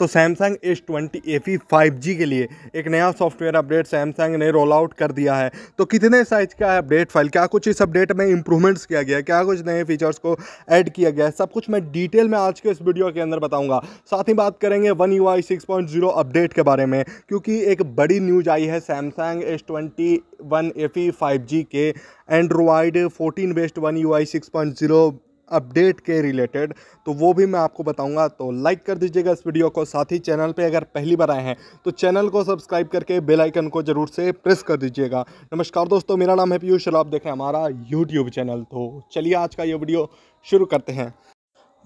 तो Samsung S twenty FE five G के लिए एक नया सॉफ्टवेयर अपडेट सैमसंग ने रोल आउट कर दिया है तो कितने साइज का है अपडेट फाइल क्या कुछ इस अपडेट में इंप्रूवमेंट्स किया गया क्या कुछ नए फीचर्स को ऐड किया गया है सब कुछ मैं डिटेल में आज के इस वीडियो के अंदर बताऊंगा साथ ही बात करेंगे one you I six point zero update के बारे में क्योंकि एक बड़ी न्यूज आई है Samsung S twenty one FE five G के Android fourteen best one you I six point zero update के रिलेटेड तो वो भी मैं आपको बताऊंगा तो लाइक कर दीजिएगा इस वीडियो को साथ ही चैनल पे अगर पहली बार आए हैं तो चैनल को सब्सक्राइब करके बेल आइकन को ज़रूर से प्रेस कर दीजिएगा नमस्कार दोस्तों मेरा नाम है पीयूष और आप देख रहे हैं हमारा यूट्यूब चैनल तो चलिए आज का ये वीडियो शुरू करते हैं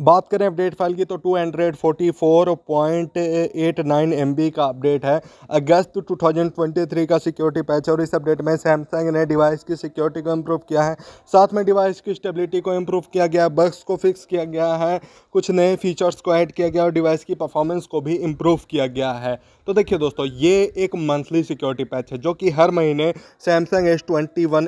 बात करें अपडेट फाइल की तो 244.89 बी का अपडेट है अगस्त 2023 का सिक्योरिटी पैच और इस अपडेट में सैमसंग ने डिवाइस की सिक्योरिटी को इम्प्रूव किया है साथ में डिवाइस की स्टेबिलिटी को इम्प्रूव किया गया बग्स को फिक्स किया गया है कुछ नए फीचर्स को ऐड किया गया और डिवाइस की परफॉर्मेंस को भी इम्प्रूव किया गया है तो देखिए दोस्तों ये एक मंथली सिक्योरिटी पैच है जो कि हर महीने सैमसंग एस ट्वेंटी वन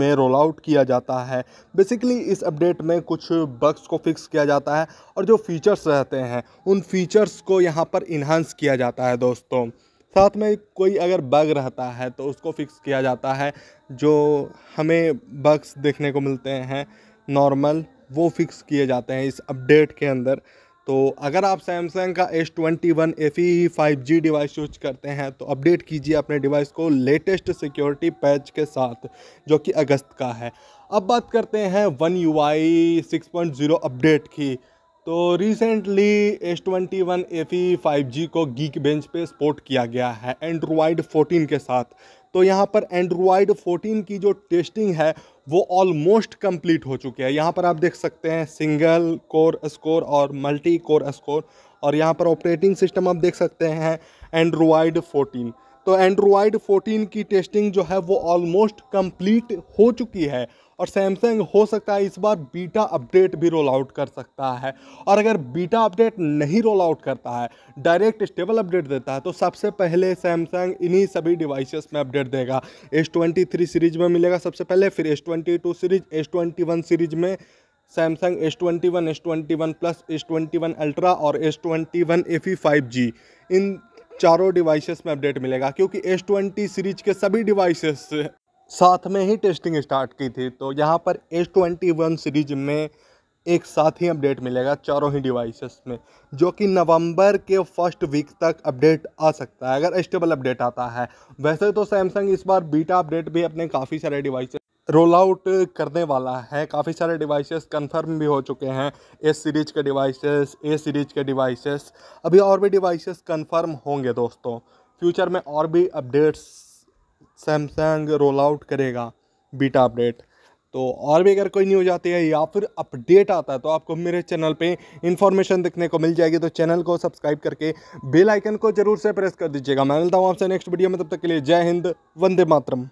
में रोल आउट किया जाता है बेसिकली इस अपडेट में कुछ बग्स को फिक्स मिक्स किया जाता है और जो फीचर्स रहते हैं उन फीचर्स को यहाँ पर इन्हांस किया जाता है दोस्तों साथ में कोई अगर बग रहता है तो उसको फिक्स किया जाता है जो हमें बग्स देखने को मिलते हैं नॉर्मल वो फिक्स किए जाते हैं इस अपडेट के अंदर तो अगर आप सैमसंग का S twenty one F E five G device use करते हैं तो अपडेट कीजिए अपने डिवाइस को लेटेस्ट सिक्योरिटी पैच के साथ जो कि अगस्त का है अब बात करते हैं one you I six point zero update की तो recently S twenty one FE five जी को गीक बेंच पे सपोर्ट किया गया है एंड्रॉयड फोर्टीन के साथ तो यहाँ पर एंड्रॉयड फोर्टीन की जो टेस्टिंग है वो ऑलमोस्ट कंप्लीट हो चुकी है यहाँ पर आप देख सकते हैं सिंगल कोर स्कोर और मल्टी कोर स्कोर और यहाँ पर ऑपरेटिंग सिस्टम आप देख सकते हैं एंड्रॉयड फोर्टीन तो एंड्रॉयड 14 की टेस्टिंग जो है वो ऑलमोस्ट कंप्लीट हो चुकी है और सैमसंग हो सकता है इस बार बीटा अपडेट भी रोल आउट कर सकता है और अगर बीटा अपडेट नहीं रोल आउट करता है डायरेक्ट स्टेबल अपडेट देता है तो सबसे पहले सैमसंग इन्हीं सभी डिवाइसेस में अपडेट देगा एस ट्वेंटी थ्री सीरीज में मिलेगा सबसे पहले फिर S twenty two series S twenty one series में Samsung S twenty one S twenty one plus S twenty one ultra और S twenty one FE five G इन चारों devices में अपडेट मिलेगा क्योंकि एस ट्वेंटी सीरीज के सभी devices साथ में ही टेस्टिंग स्टार्ट की थी तो यहाँ पर एस ट्वेंटी वन सीरीज में एक साथ ही अपडेट मिलेगा चारों ही डिवाइसेस में जो कि नवंबर के फर्स्ट वीक तक अपडेट आ सकता है अगर स्टेबल अपडेट आता है वैसे तो सैमसंग इस बार बीटा अपडेट भी अपने काफ़ी सारे डिवाइसेस रोल आउट करने वाला है काफ़ी सारे डिवाइसेस कंफर्म भी हो चुके हैं एस सीरीज के डिवाइसेस ए सीरीज के डिवाइसेस अभी और भी डिवाइसेस कंफर्म होंगे दोस्तों फ्यूचर में और भी अपडेट्स सैमसंग रोल आउट करेगा बीटा अपडेट तो और भी अगर कोई न्यूज आती है या फिर अपडेट आता है तो आपको मेरे चैनल पे इन्फॉर्मेशन देखने को मिल जाएगी तो चैनल को सब्सक्राइब करके बेल आइकन को जरूर से प्रेस कर दीजिएगा मैं मिलता हूँ आपसे नेक्स्ट वीडियो में तब तक के लिए जय हिंद वंदे मातरम